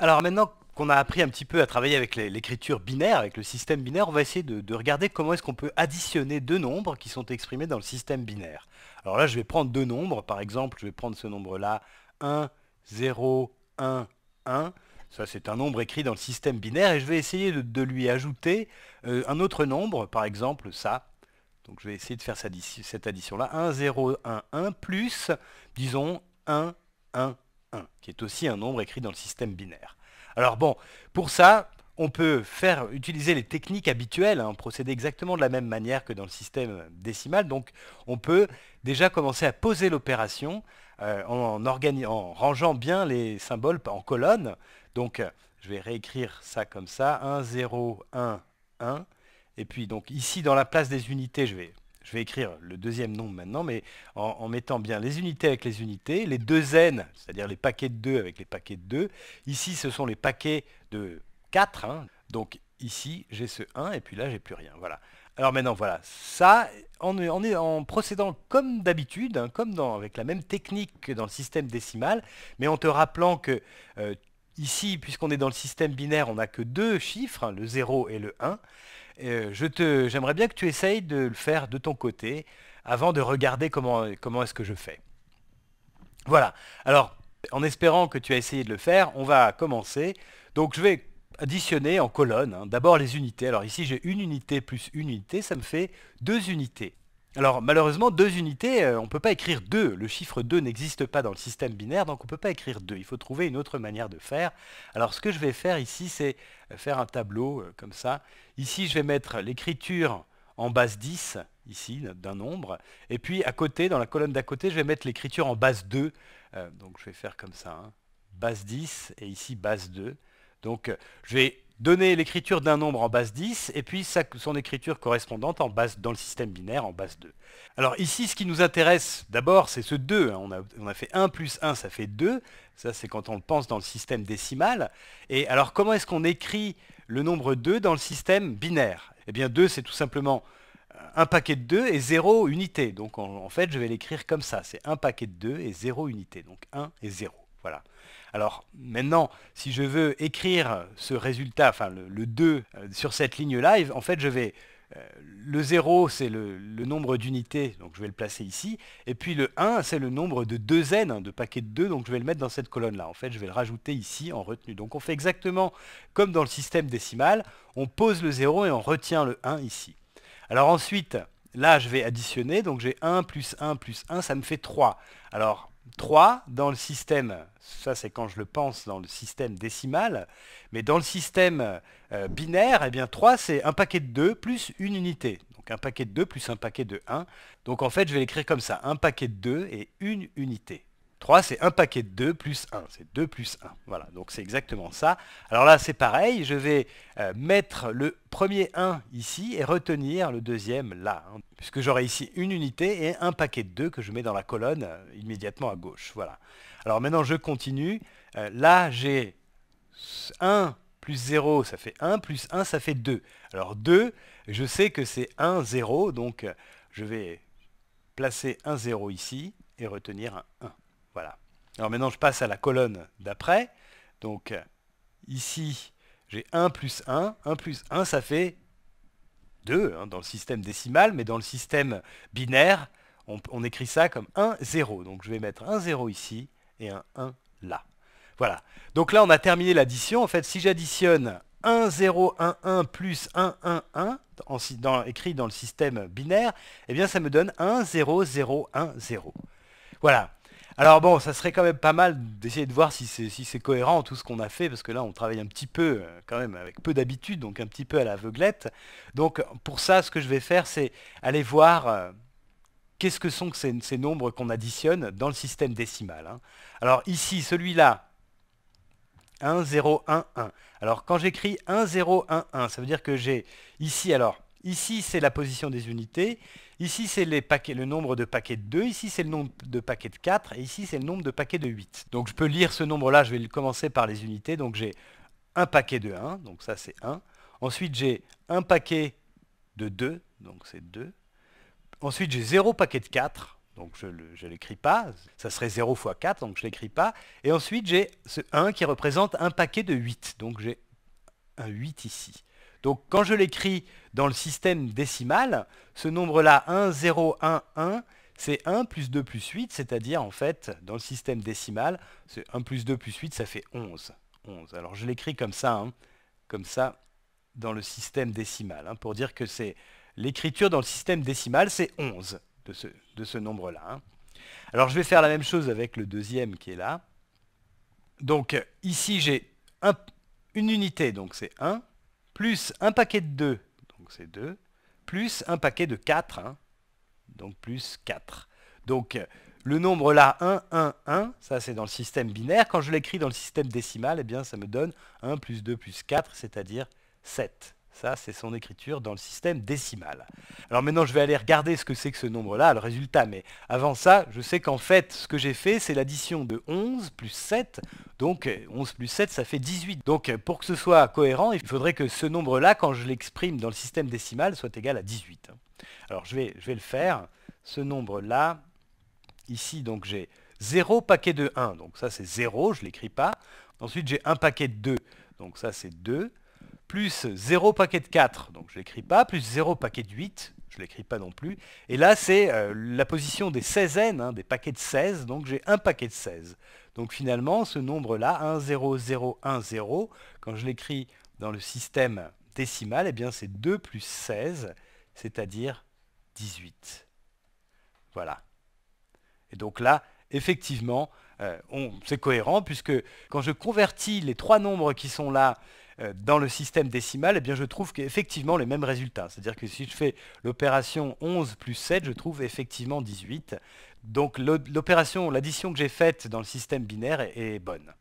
Alors maintenant qu'on a appris un petit peu à travailler avec l'écriture binaire, avec le système binaire, on va essayer de, regarder comment est-ce qu'on peut additionner deux nombres qui sont exprimés dans le système binaire. Alors là, je vais prendre deux nombres. Par exemple, je vais prendre ce nombre-là, 1, 0, 1, 1. Ça, c'est un nombre écrit dans le système binaire et je vais essayer de, lui ajouter euh, un autre nombre, par exemple ça. Donc je vais essayer de faire cette addition-là. 1, 0, 1, 1 plus, disons, 1, 1, qui est aussi un nombre écrit dans le système binaire. Alors bon, pour ça, on peut faire utiliser les techniques habituelles, hein, procéder exactement de la même manière que dans le système décimal. Donc on peut déjà commencer à poser l'opération euh, en, rangeant bien les symboles en colonnes. Donc je vais réécrire ça comme ça, 1, 0, 1, 1. Et puis donc ici dans la place des unités, je vais je vais écrire le deuxième nombre maintenant, mais en, mettant bien les unités avec les unités, les deux n, c'est-à-dire les paquets de 2 avec les paquets de 2. Ici, ce sont les paquets de 4. Hein. Donc ici, j'ai ce 1 et puis là, j'ai plus rien. Voilà. Alors maintenant, voilà, ça, on est en procédant comme d'habitude, hein, comme dans, avec la même technique que dans le système décimal, mais en te rappelant que euh, Ici, puisqu'on est dans le système binaire, on n'a que deux chiffres, hein, le 0 et le 1. Euh, j'aimerais bien que tu essayes de le faire de ton côté avant de regarder comment, est-ce que je fais. Voilà. Alors, en espérant que tu as essayé de le faire, on va commencer. Donc, je vais additionner en colonne. Hein. D'abord les unités. Alors ici, j'ai une unité plus une unité, ça me fait deux unités. Alors malheureusement, deux unités, euh, on ne peut pas écrire deux. Le chiffre 2 n'existe pas dans le système binaire, donc on ne peut pas écrire deux. Il faut trouver une autre manière de faire. Alors ce que je vais faire ici, c'est euh, faire un tableau euh, comme ça. Ici, je vais mettre l'écriture en base 10, ici, d'un nombre. Et puis à côté, dans la colonne d'à côté, je vais mettre l'écriture en base 2. donc je vais faire comme ça, hein. base 10 et ici base 2. Donc je vais donner l'écriture d'un nombre en base 10 et puis son écriture correspondante en base, dans le système binaire en base 2. Alors ici, ce qui nous intéresse d'abord, c'est ce 2. Hein. On, a, fait 1 plus 1, ça fait 2. Ça, c'est quand on le pense dans le système décimal. Et alors, comment est-ce qu'on écrit le nombre 2 dans le système binaire Eh bien, 2, c'est tout simplement un paquet de 2 et 0 unité. Donc, en, fait, je vais l'écrire comme ça. C'est un paquet de 2 et 0 unité. Donc, 1 et 0. Voilà. Alors maintenant, si je veux écrire ce résultat, enfin le, 2 euh, sur cette ligne live, en fait je vais... Euh, le 0, c'est le, nombre d'unités, donc je vais le placer ici. Et puis le 1, c'est le nombre de 2n, hein, de paquets de 2, donc je vais le mettre dans cette colonne-là. En fait, je vais le rajouter ici en retenue. Donc on fait exactement comme dans le système décimal. On pose le 0 et on retient le 1 ici. Alors ensuite, là, je vais additionner. Donc j'ai 1 plus 1 plus 1, ça me fait 3. Alors 3 dans le système, ça c'est quand je le pense dans le système décimal, mais dans le système euh, binaire, eh bien 3 c'est un paquet de 2 plus une unité. Donc un paquet de 2 plus un paquet de 1. Donc en fait je vais l'écrire comme ça, un paquet de 2 et une unité. 3, c'est un paquet de 2 plus 1. C'est 2 plus 1. Voilà, donc c'est exactement ça. Alors là, c'est pareil. Je vais euh, mettre le premier 1 ici et retenir le deuxième là. Hein, puisque j'aurai ici une unité et un paquet de 2 que je mets dans la colonne euh, immédiatement à gauche. Voilà. Alors maintenant, je continue. Euh, là, j'ai 1 plus 0, ça fait 1, plus 1, ça fait 2. Alors 2, je sais que c'est 1, 0, donc je vais placer un 0 ici et retenir un 1. Voilà. Alors maintenant, je passe à la colonne d'après. Donc ici, j'ai 1 plus 1. 1 plus 1, ça fait 2 hein, dans le système décimal, mais dans le système binaire, on, écrit ça comme 1, 0. Donc je vais mettre 1 0 ici et un 1 là. Voilà. Donc là, on a terminé l'addition. En fait, si j'additionne 1, 0, 1, 1 plus 1, 1, 1, écrit dans le système binaire, eh bien ça me donne 1, 0, 0, 1, 0. Voilà. Alors bon, ça serait quand même pas mal d'essayer de voir si c'est cohérent tout ce qu'on a fait, parce que là on travaille un petit peu euh, quand même avec peu d'habitude, donc un petit peu à l'aveuglette. Donc pour ça, ce que je vais faire, c'est aller voir euh, qu'est-ce que sont ces, nombres qu'on additionne dans le système décimal. Hein. Alors ici, celui-là, 1, 0, 1, 1. Alors quand j'écris 1, 0, 1, 1, ça veut dire que j'ai ici, alors ici c'est la position des unités, Ici, c'est le nombre de paquets de 2, ici, c'est le nombre de paquets de 4, et ici, c'est le nombre de paquets de 8. Donc, je peux lire ce nombre-là, je vais commencer par les unités. Donc, j'ai un paquet de 1, donc ça, c'est 1. Ensuite, j'ai un paquet de 2, donc c'est 2. Ensuite, j'ai 0 paquet de 4, donc je ne l'écris pas. Ça serait 0 fois 4, donc je ne l'écris pas. Et ensuite, j'ai ce 1 qui représente un paquet de 8, donc j'ai un 8 ici. Donc quand je l'écris dans le système décimal, ce nombre-là, 1, 0, 1, 1, c'est 1 plus 2 plus 8, c'est-à-dire en fait, dans le système décimal, 1 plus 2 plus 8, ça fait 11. 11. Alors je l'écris comme ça, hein, comme ça, dans le système décimal, hein, pour dire que c'est l'écriture dans le système décimal, c'est 11 de ce, nombre-là. Hein. Alors je vais faire la même chose avec le deuxième qui est là. Donc ici j'ai une unité, donc c'est 1 plus un paquet de 2, donc c'est 2, plus un paquet de 4, hein, donc plus 4. Donc euh, le nombre là, 1, 1, 1, ça c'est dans le système binaire. Quand je l'écris dans le système décimal, eh bien ça me donne 1 plus 2 plus 4, c'est-à-dire 7. Ça, c'est son écriture dans le système décimal. Alors maintenant, je vais aller regarder ce que c'est que ce nombre-là, le résultat. Mais avant ça, je sais qu'en fait, ce que j'ai fait, c'est l'addition de 11 plus 7. Donc 11 plus 7, ça fait 18. Donc pour que ce soit cohérent, il faudrait que ce nombre-là, quand je l'exprime dans le système décimal, soit égal à 18. Alors je vais, le faire. Ce nombre-là, ici, donc j'ai 0 paquet de 1. Donc ça, c'est 0, je ne l'écris pas. Ensuite, j'ai un paquet de 2. Donc ça, c'est 2 plus 0 paquet de 4, donc je ne l'écris pas, plus 0 paquet de 8, je ne l'écris pas non plus. Et là, c'est euh, la position des 16n, hein, des paquets de 16, donc j'ai un paquet de 16. Donc finalement, ce nombre-là, 1, 0, 0, 1, 0, quand je l'écris dans le système décimal, eh bien c'est 2 plus 16, c'est-à-dire 18. Voilà. Et donc là, effectivement, euh, c'est cohérent, puisque quand je convertis les trois nombres qui sont là euh, dans le système décimal, eh bien, je trouve effectivement les mêmes résultats. C'est-à-dire que si je fais l'opération 11 plus 7, je trouve effectivement 18. Donc l'opération, l'addition que j'ai faite dans le système binaire est bonne.